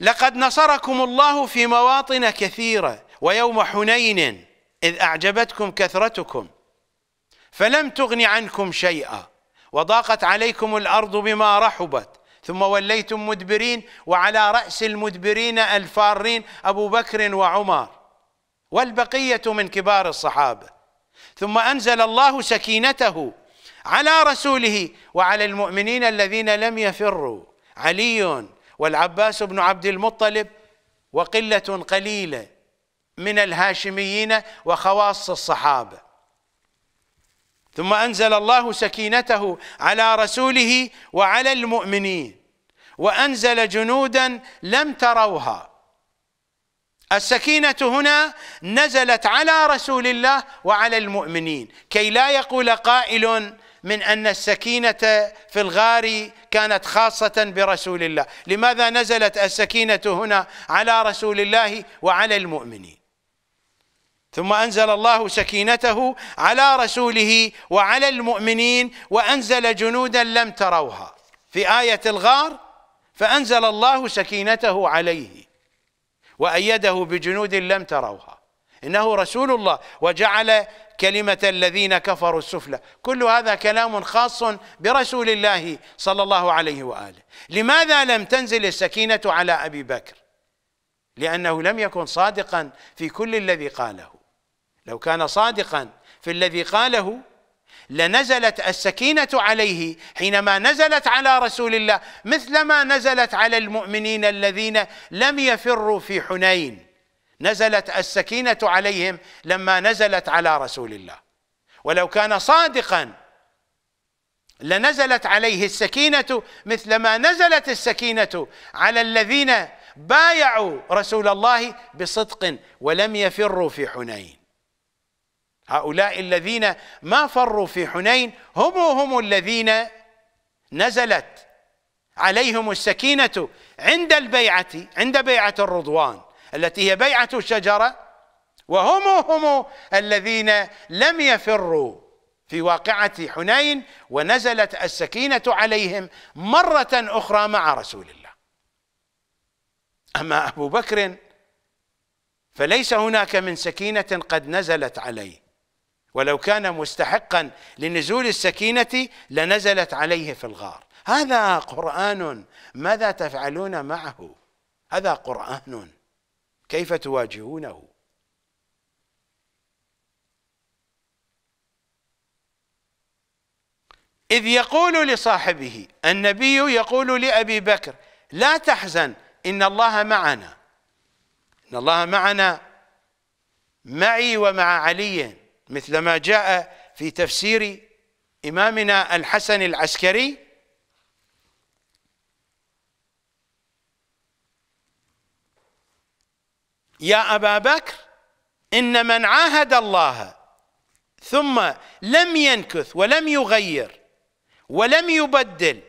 لقد نصركم الله في مواطن كثيرة ويوم حنين إذ أعجبتكم كثرتكم فلم تغن عنكم شيئا وضاقت عليكم الأرض بما رحبت ثم وليتم مدبرين وعلى رأس المدبرين الفارين أبو بكر وعمر والبقية من كبار الصحابة ثم أنزل الله سكينته على رسوله وعلى المؤمنين الذين لم يفروا علي والعباس بن عبد المطلب وقلة قليلة من الهاشميين وخواص الصحابة ثم أنزل الله سكينته على رسوله وعلى المؤمنين وأنزل جنودا لم تروها السكينة هنا نزلت على رسول الله وعلى المؤمنين كي لا يقول قائل من أن السكينة في الغار كانت خاصة برسول الله لماذا نزلت السكينة هنا على رسول الله وعلى المؤمنين ثم أنزل الله سكينته على رسوله وعلى المؤمنين وأنزل جنودا لم تروها في آية الغار فأنزل الله سكينته عليه وأيده بجنود لم تروها إنه رسول الله وجعل كلمة الذين كفروا السفلى كل هذا كلام خاص برسول الله صلى الله عليه وآله لماذا لم تنزل السكينة على أبي بكر لأنه لم يكن صادقا في كل الذي قاله لو كان صادقا في الذي قاله لنزلت السكينة عليه حينما نزلت على رسول الله مثلما نزلت على المؤمنين الذين لم يفروا في حنين نزلت السكينه عليهم لما نزلت على رسول الله ولو كان صادقا لنزلت عليه السكينه مثلما نزلت السكينه على الذين بايعوا رسول الله بصدق ولم يفروا في حنين هؤلاء الذين ما فروا في حنين هم هم الذين نزلت عليهم السكينه عند البيعه عند بيعه الرضوان التي هي بيعة الشجرة وهم هم الذين لم يفروا في واقعة حنين ونزلت السكينة عليهم مرة أخرى مع رسول الله أما أبو بكر فليس هناك من سكينة قد نزلت عليه ولو كان مستحقا لنزول السكينة لنزلت عليه في الغار هذا قرآن ماذا تفعلون معه هذا قرآن كيف تواجهونه إذ يقول لصاحبه النبي يقول لأبي بكر لا تحزن إن الله معنا إن الله معنا معي ومع علي مثل ما جاء في تفسير إمامنا الحسن العسكري يا أبا بكر إن من عاهد الله ثم لم ينكث ولم يغير ولم يبدل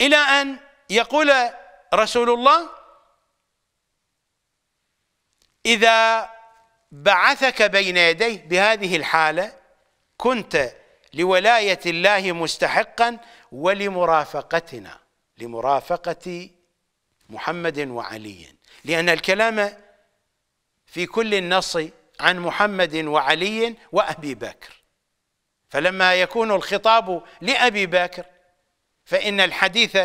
إلى أن يقول رسول الله إذا بعثك بين يديه بهذه الحالة كنت لولاية الله مستحقا ولمرافقتنا لمرافقة محمد وعلي لأن الكلام في كل النص عن محمد وعلي وأبي بكر فلما يكون الخطاب لأبي بكر فإن الحديث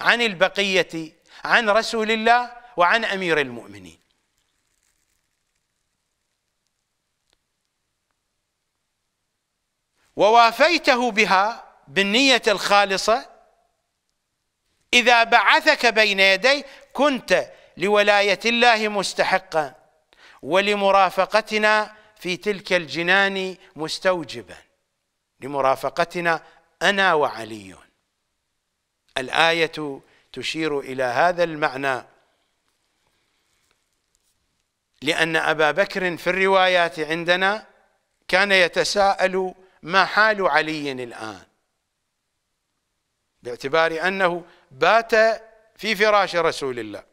عن البقية عن رسول الله وعن أمير المؤمنين ووافيته بها بالنية الخالصة إذا بعثك بين يديه كنت لولايه الله مستحقا ولمرافقتنا في تلك الجنان مستوجبا لمرافقتنا انا وعلي الايه تشير الى هذا المعنى لان ابا بكر في الروايات عندنا كان يتساءل ما حال علي الان باعتبار انه بات في فراش رسول الله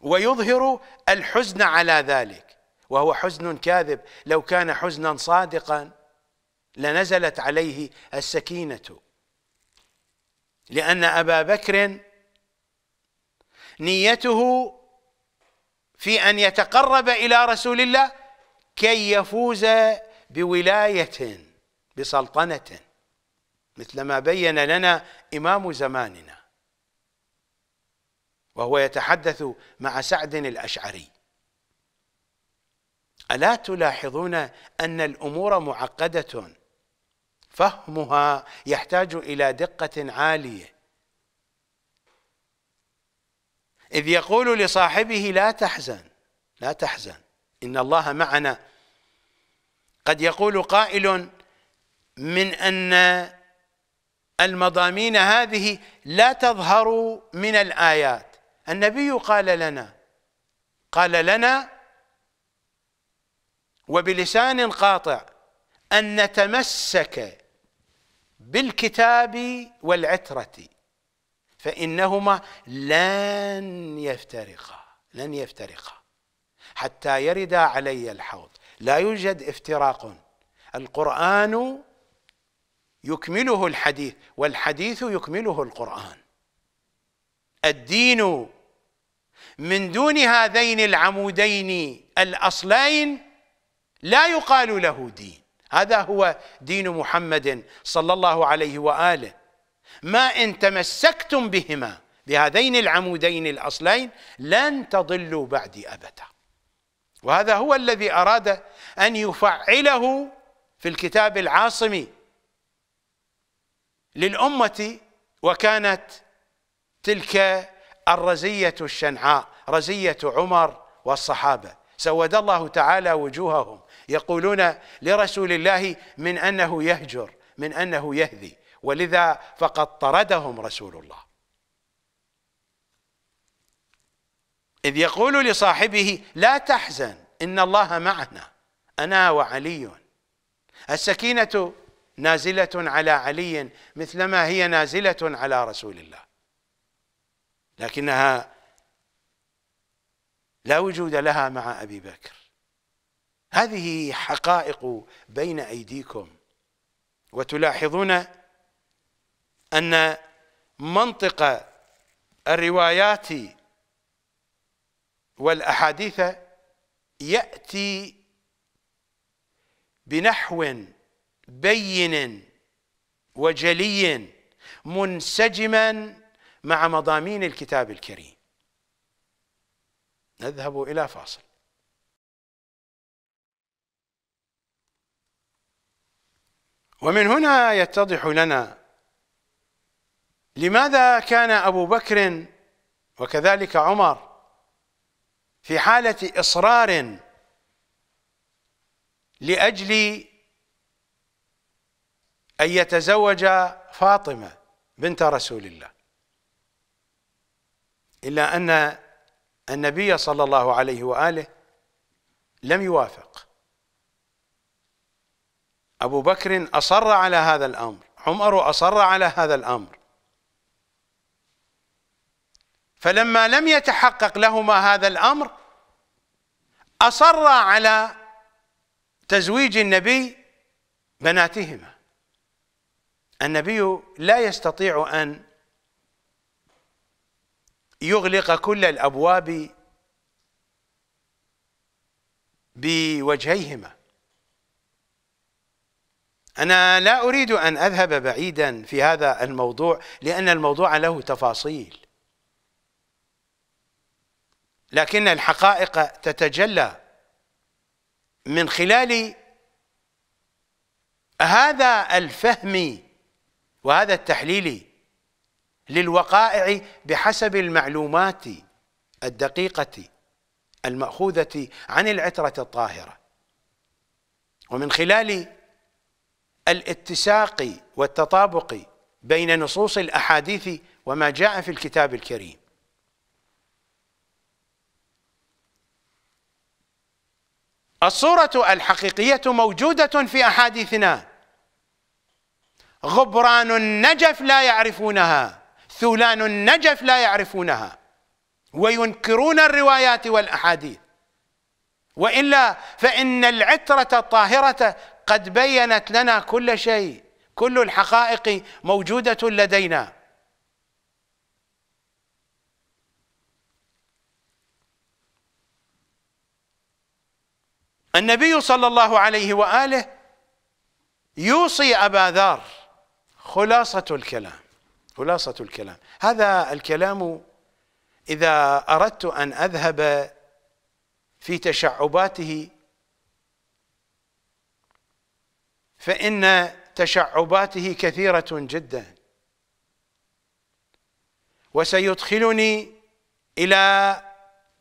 ويظهر الحزن على ذلك وهو حزن كاذب لو كان حزنا صادقا لنزلت عليه السكينه لان ابا بكر نيته في ان يتقرب الى رسول الله كي يفوز بولايه بسلطنه مثل ما بين لنا امام زماننا وهو يتحدث مع سعد الاشعري الا تلاحظون ان الامور معقده فهمها يحتاج الى دقه عاليه اذ يقول لصاحبه لا تحزن لا تحزن ان الله معنا قد يقول قائل من ان المضامين هذه لا تظهر من الايات النبي قال لنا قال لنا وبلسان قاطع أن نتمسك بالكتاب والعترة فإنهما لن يفترقا لن يفترقا حتى يردا علي الحوض لا يوجد افتراق القرآن يكمله الحديث والحديث يكمله القرآن الدين من دون هذين العمودين الاصلين لا يقال له دين هذا هو دين محمد صلى الله عليه واله ما ان تمسكتم بهما بهذين العمودين الاصلين لن تضلوا بعدي ابدا وهذا هو الذي اراد ان يفعله في الكتاب العاصمي للامه وكانت تلك الرزية الشنعاء رزية عمر والصحابة سود الله تعالى وجوههم يقولون لرسول الله من أنه يهجر من أنه يهذي ولذا فقد طردهم رسول الله إذ يقول لصاحبه لا تحزن إن الله معنا أنا وعلي السكينة نازلة على علي مثلما هي نازلة على رسول الله لكنها لا وجود لها مع أبي بكر هذه حقائق بين أيديكم وتلاحظون أن منطق الروايات والأحاديث يأتي بنحو بين وجلي منسجما مع مضامين الكتاب الكريم نذهب إلى فاصل ومن هنا يتضح لنا لماذا كان أبو بكر وكذلك عمر في حالة إصرار لأجل أن يتزوج فاطمة بنت رسول الله إلا أن النبي صلى الله عليه وآله لم يوافق أبو بكر أصر على هذا الأمر عمر أصر على هذا الأمر فلما لم يتحقق لهما هذا الأمر أصر على تزويج النبي بناتهما النبي لا يستطيع أن يغلق كل الأبواب بوجهيهما أنا لا أريد أن أذهب بعيدا في هذا الموضوع لأن الموضوع له تفاصيل لكن الحقائق تتجلى من خلال هذا الفهم وهذا التحليل للوقائع بحسب المعلومات الدقيقة المأخوذة عن العترة الطاهرة ومن خلال الاتساق والتطابق بين نصوص الأحاديث وما جاء في الكتاب الكريم الصورة الحقيقية موجودة في أحاديثنا غبران النجف لا يعرفونها ثولان النجف لا يعرفونها وينكرون الروايات والأحاديث وإلا فإن العترة الطاهرة قد بينت لنا كل شيء كل الحقائق موجودة لدينا النبي صلى الله عليه وآله يوصي أبا ذر خلاصة الكلام خلاصة الكلام هذا الكلام إذا أردت أن أذهب في تشعباته فإن تشعباته كثيرة جدا وسيدخلني إلى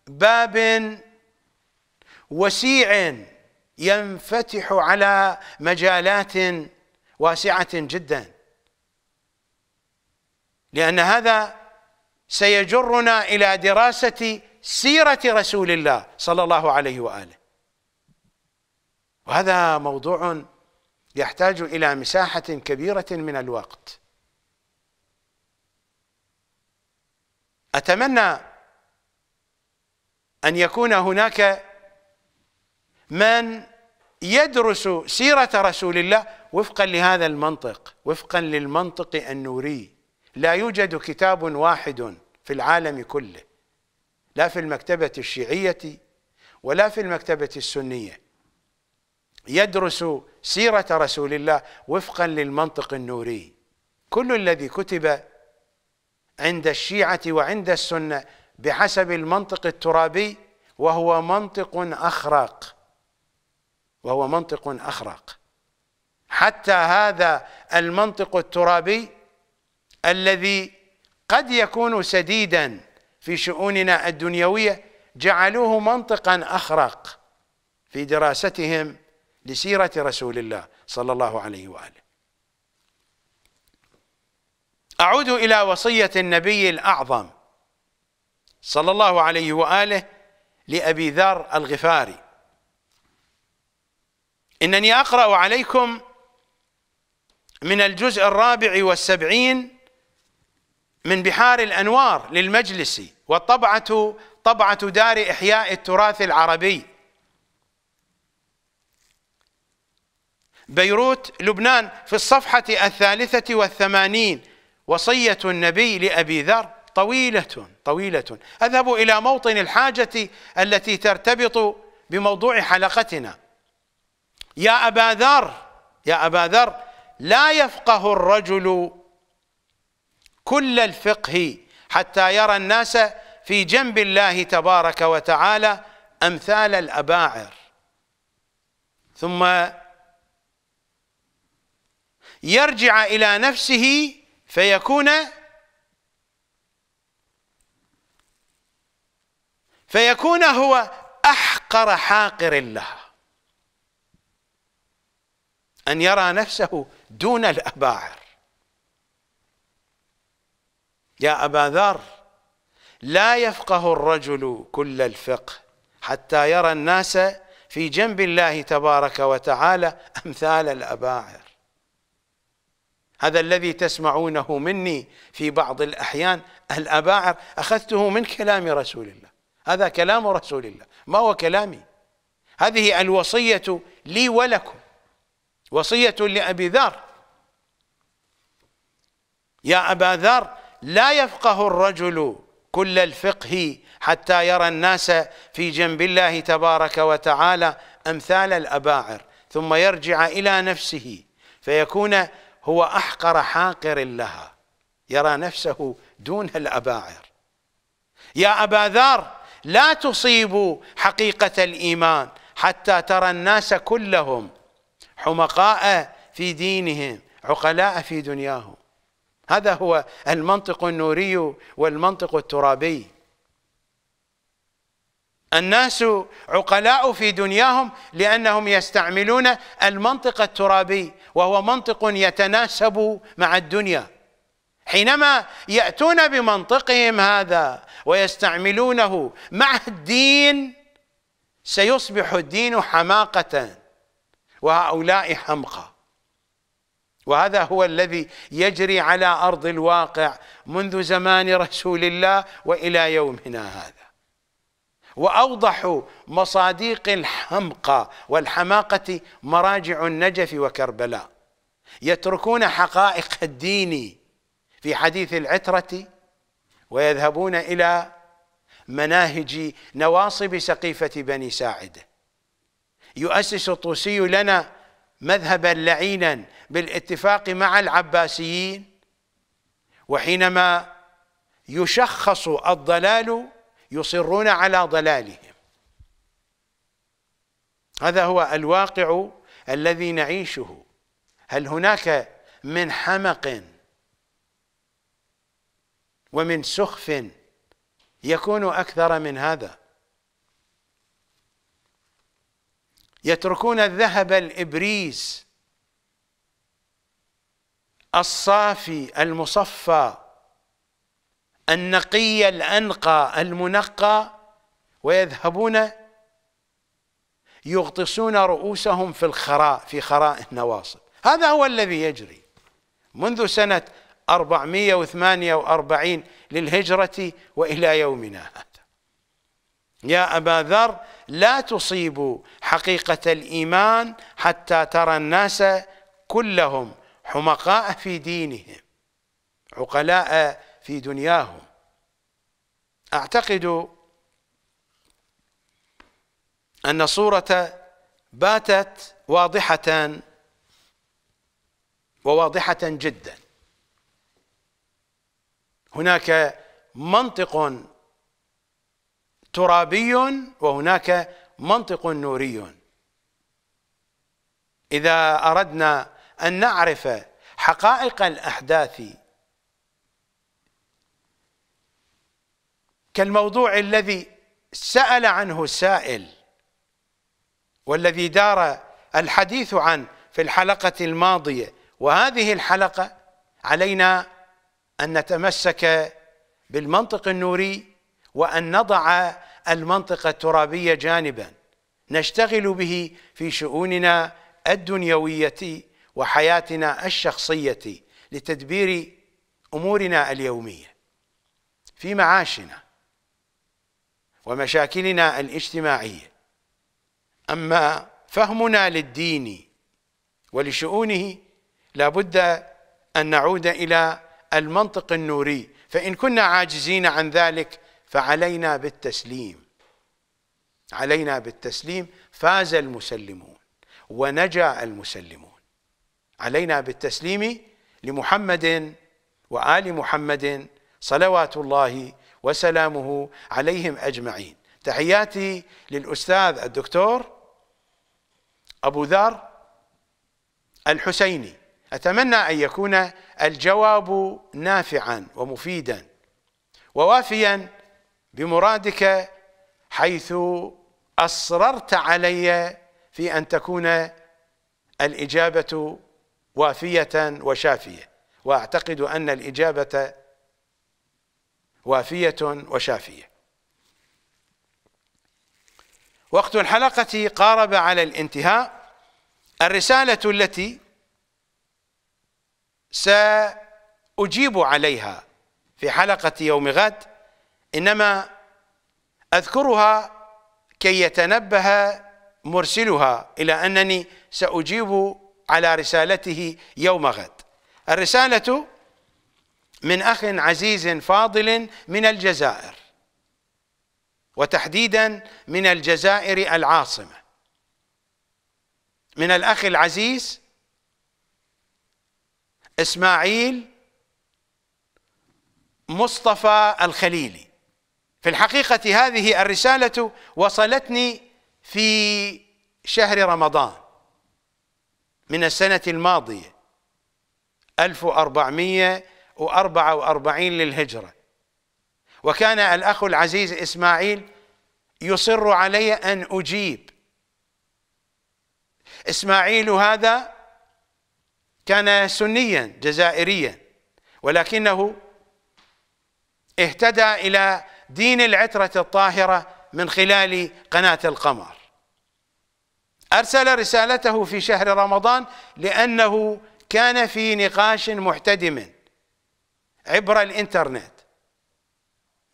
باب وسيع ينفتح على مجالات واسعة جداً لأن هذا سيجرنا إلى دراسة سيرة رسول الله صلى الله عليه وآله وهذا موضوع يحتاج إلى مساحة كبيرة من الوقت أتمنى أن يكون هناك من يدرس سيرة رسول الله وفقا لهذا المنطق وفقا للمنطق النوري لا يوجد كتاب واحد في العالم كله لا في المكتبة الشيعية ولا في المكتبة السنية يدرس سيرة رسول الله وفقا للمنطق النوري كل الذي كتب عند الشيعة وعند السنة بحسب المنطق الترابي وهو منطق أخرق وهو منطق أخرق حتى هذا المنطق الترابي الذي قد يكون سديدا في شؤوننا الدنيوية جعلوه منطقا أخرق في دراستهم لسيرة رسول الله صلى الله عليه وآله أعود إلى وصية النبي الأعظم صلى الله عليه وآله لأبي ذر الغفاري إنني أقرأ عليكم من الجزء الرابع والسبعين من بحار الأنوار للمجلس والطبعة طبعة دار إحياء التراث العربي بيروت لبنان في الصفحة الثالثة والثمانين وصية النبي لأبي ذر طويلة طويلة أذهب إلى موطن الحاجة التي ترتبط بموضوع حلقتنا يا أبا ذر يا أبا ذر لا يفقه الرجل كل الفقه حتى يرى الناس في جنب الله تبارك وتعالى أمثال الأباعر ثم يرجع إلى نفسه فيكون فيكون هو أحقر حاقر لها أن يرى نفسه دون الأباعر يا أبا ذر لا يفقه الرجل كل الفقه حتى يرى الناس في جنب الله تبارك وتعالى أمثال الأباعر هذا الذي تسمعونه مني في بعض الأحيان الأباعر أخذته من كلام رسول الله هذا كلام رسول الله ما هو كلامي هذه الوصية لي ولكم وصية لأبي ذر يا أبا ذر لا يفقه الرجل كل الفقه حتى يرى الناس في جنب الله تبارك وتعالى أمثال الأباعر ثم يرجع إلى نفسه فيكون هو أحقر حاقر لها يرى نفسه دون الأباعر يا أبا ذر لا تصيبوا حقيقة الإيمان حتى ترى الناس كلهم حمقاء في دينهم عقلاء في دنياهم هذا هو المنطق النوري والمنطق الترابي الناس عقلاء في دنياهم لانهم يستعملون المنطق الترابي وهو منطق يتناسب مع الدنيا حينما ياتون بمنطقهم هذا ويستعملونه مع الدين سيصبح الدين حماقه وهؤلاء حمقى وهذا هو الذي يجري على أرض الواقع منذ زمان رسول الله وإلى يومنا هذا وأوضح مصاديق الحمقى والحماقة مراجع النجف وكربلاء يتركون حقائق الدين في حديث العترة ويذهبون إلى مناهج نواصب سقيفة بني ساعدة يؤسس الطوسي لنا مذهبا لعينا بالاتفاق مع العباسيين وحينما يشخص الضلال يصرون على ضلالهم هذا هو الواقع الذي نعيشه هل هناك من حمق ومن سخف يكون أكثر من هذا يتركون الذهب الإبريز الصافي المصفى النقي الأنقى المنقى ويذهبون يغطسون رؤوسهم في الخراء في خراء النواصب هذا هو الذي يجري منذ سنة 448 للهجرة وإلى يومنا هذا يا أبا ذر لا تصيبوا حقيقة الإيمان حتى ترى الناس كلهم حمقاء في دينهم عقلاء في دنياهم أعتقد أن صورة باتت واضحة وواضحة جدا هناك منطق ترابي وهناك منطق نوري إذا أردنا أن نعرف حقائق الأحداث كالموضوع الذي سأل عنه السائل والذي دار الحديث عن في الحلقة الماضية وهذه الحلقة علينا أن نتمسك بالمنطق النوري وأن نضع المنطقة الترابية جانبا نشتغل به في شؤوننا الدنيوية وحياتنا الشخصيه لتدبير امورنا اليوميه في معاشنا ومشاكلنا الاجتماعيه اما فهمنا للدين ولشؤونه لابد ان نعود الى المنطق النوري فان كنا عاجزين عن ذلك فعلينا بالتسليم علينا بالتسليم فاز المسلمون ونجا المسلمون علينا بالتسليم لمحمد وآل محمد صلوات الله وسلامه عليهم أجمعين تحياتي للأستاذ الدكتور أبو ذر الحسيني أتمنى أن يكون الجواب نافعا ومفيدا ووافيا بمرادك حيث أصررت علي في أن تكون الإجابة وافية وشافية وأعتقد أن الإجابة وافية وشافية وقت الحلقة قارب على الانتهاء الرسالة التي سأجيب عليها في حلقة يوم غد إنما أذكرها كي يتنبه مرسلها إلى أنني سأجيب على رسالته يوم غد الرسالة من أخ عزيز فاضل من الجزائر وتحديدا من الجزائر العاصمة من الأخ العزيز إسماعيل مصطفى الخليلي في الحقيقة هذه الرسالة وصلتني في شهر رمضان من السنة الماضية 1444 للهجرة وكان الأخ العزيز إسماعيل يصر علي أن أجيب إسماعيل هذا كان سنيا جزائريا ولكنه اهتدى إلى دين العترة الطاهرة من خلال قناة القمر أرسل رسالته في شهر رمضان لأنه كان في نقاش محتدم عبر الإنترنت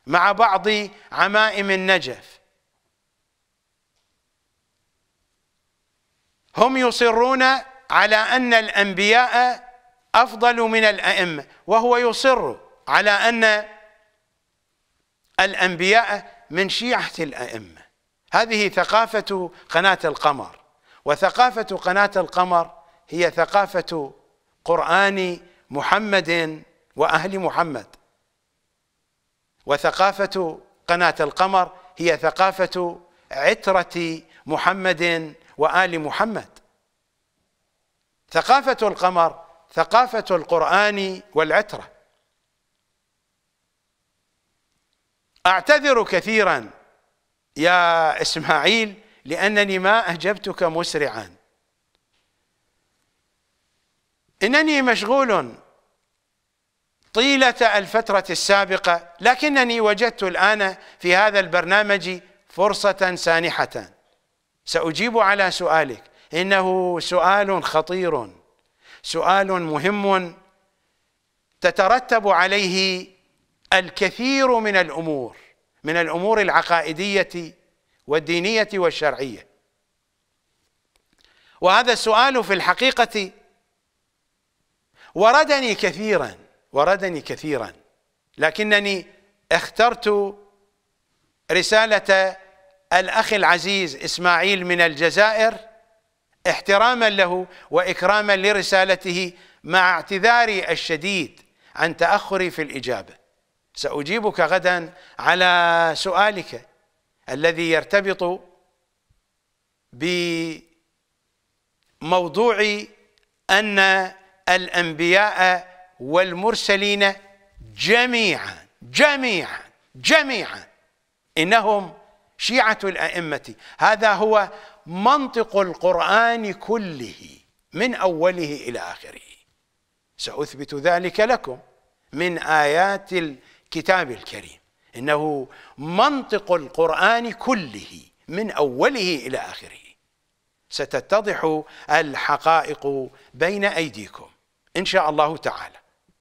مع بعض عمائم النجف هم يصرون على أن الأنبياء أفضل من الأئمة وهو يصر على أن الأنبياء من شيعة الأئمة هذه ثقافة قناة القمر وثقافة قناة القمر هي ثقافة قرآن محمد وأهل محمد وثقافة قناة القمر هي ثقافة عترة محمد وآل محمد ثقافة القمر ثقافة القرآن والعترة أعتذر كثيرا يا إسماعيل لأنني ما أجبتك مسرعا إنني مشغول طيلة الفترة السابقة لكنني وجدت الآن في هذا البرنامج فرصة سانحة سأجيب على سؤالك إنه سؤال خطير سؤال مهم تترتب عليه الكثير من الأمور من الأمور العقائدية والدينية والشرعية وهذا السؤال في الحقيقة وردني كثيرا وردني كثيرا لكنني اخترت رسالة الأخ العزيز إسماعيل من الجزائر احتراما له وإكراما لرسالته مع اعتذاري الشديد عن تأخري في الإجابة سأجيبك غدا على سؤالك الذي يرتبط بموضوع أن الأنبياء والمرسلين جميعا جميعا جميعا إنهم شيعة الأئمة هذا هو منطق القرآن كله من أوله إلى آخره سأثبت ذلك لكم من آيات الكتاب الكريم انه منطق القران كله من اوله الى اخره ستتضح الحقائق بين ايديكم ان شاء الله تعالى